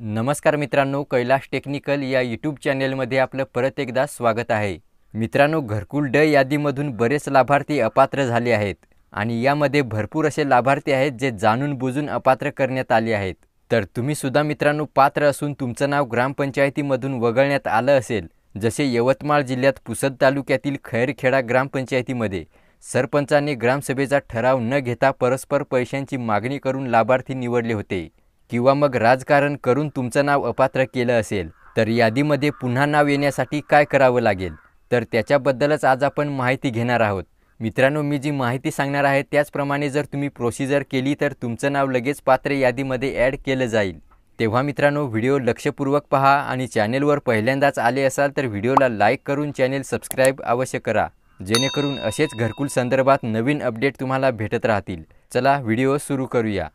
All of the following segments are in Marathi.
नमस्कार मित्रांनो कैलाश टेक्निकल या यूट्यूब चॅनेलमध्ये आपलं परत एकदा स्वागत आहे मित्रांनो घरकुल ड यादीमधून बरेच लाभार्थी अपात्र झाले आहेत आणि यामध्ये भरपूर असे लाभार्थी आहेत जे जाणून बुजून अपात्र करण्यात आले आहेत तर तुम्ही सुद्धा मित्रांनो पात्र असून तुमचं नाव ग्रामपंचायतीमधून वगळण्यात आलं असेल जसे यवतमाळ जिल्ह्यात पुसद तालुक्यातील खैरखेडा ग्रामपंचायतीमध्ये सरपंचाने ग्रामसभेचा ठराव न घेता परस्पर पैशांची मागणी करून लाभार्थी निवडले होते किंवा मग राजकारण करून तुमचं नाव अपात्र केलं असेल तर यादीमध्ये पुन्हा नाव येण्यासाठी काय करावं लागेल तर त्याच्याबद्दलच आज आपण माहिती घेणार आहोत मित्रांनो मी जी माहिती सांगणार आहे त्याचप्रमाणे जर तुम्ही प्रोसिजर केली तर तुमचं नाव लगेच पात्र यादीमध्ये ॲड केलं जाईल तेव्हा मित्रांनो व्हिडिओ लक्षपूर्वक पहा आणि चॅनेलवर पहिल्यांदाच आले असाल तर व्हिडिओला लाईक करून चॅनेल सबस्क्राईब अवश्य करा जेणेकरून असेच घरकुल संदर्भात नवीन अपडेट तुम्हाला भेटत राहतील चला व्हिडिओ सुरू करूया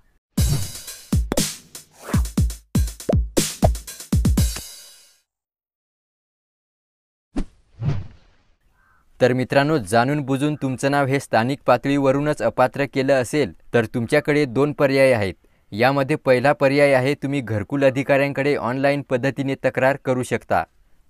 तर मित्रांनो जाणून बुजून तुमचं नाव हे स्थानिक पातळीवरूनच अपात्र केलं असेल तर तुमच्याकडे दोन पर्याय आहेत यामध्ये पहिला पर्याय आहे तुम्ही घरकुल अधिकाऱ्यांकडे ऑनलाईन पद्धतीने तक्रार करू शकता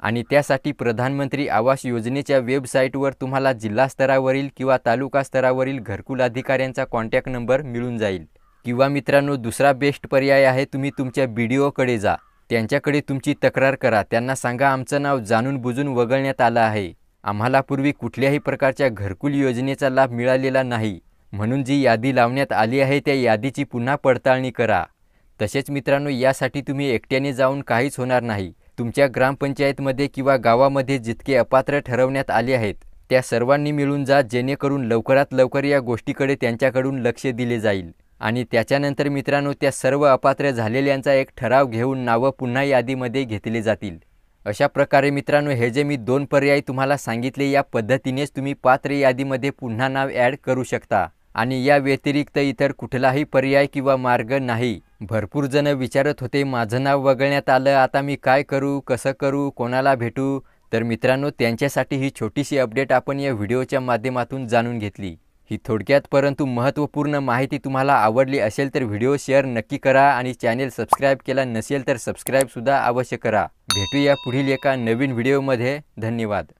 आणि त्यासाठी प्रधानमंत्री आवास योजनेच्या वेबसाईटवर तुम्हाला जिल्हा स्तरावरील किंवा तालुका स्तरावरील घरकुल अधिकाऱ्यांचा कॉन्टॅक्ट नंबर मिळून जाईल किंवा मित्रांनो दुसरा बेस्ट पर्याय आहे तुम्ही तुमच्या बी डी ओकडे जा त्यांच्याकडे तुमची तक्रार करा त्यांना सांगा आमचं नाव जाणून बुजून वगळण्यात आलं आहे आम्हाला पूर्वी कुठल्याही प्रकारच्या घरकुल योजनेचा लाभ मिळालेला नाही म्हणून जी यादी लावण्यात आली आहे त्या यादीची पुन्हा पडताळणी करा तसेच मित्रांनो यासाठी तुम्ही एकट्याने जाऊन काहीच होणार नाही तुमच्या ग्रामपंचायतमध्ये किंवा गावामध्ये जितके अपात्र ठरवण्यात आले आहेत त्या सर्वांनी मिळून जा जेणेकरून लवकरात लवकर या गोष्टीकडे त्यांच्याकडून लक्ष दिले जाईल आणि त्याच्यानंतर मित्रांनो त्या सर्व अपात्र झालेल्यांचा एक ठराव घेऊन नावं पुन्हा यादीमध्ये घेतले जातील अशा प्रकारे मित्रांनो हे जे मी दोन पर्याय तुम्हाला सांगितले या पद्धतीनेच तुम्ही पात्र यादीमध्ये पुन्हा नाव ॲड करू शकता आणि या व्यतिरिक्त इतर कुठलाही पर्याय किंवा मार्ग नाही भरपूर जण विचारत होते माझं नाव वगळण्यात आलं आता मी काय करू कसं करू कोणाला भेटू तर मित्रांनो त्यांच्यासाठी ही छोटीशी अपडेट आपण या व्हिडिओच्या माध्यमातून जाणून घेतली ही थोडक्यात परंतु महत्त्वपूर्ण माहिती तुम्हाला आवडली असेल तर व्हिडिओ शेअर नक्की करा आणि चॅनेल सबस्क्राईब केला नसेल तर सबस्क्राईबसुद्धा अवश्य करा भेटूया पुढील एका नवीन व्हिडिओमध्ये धन्यवाद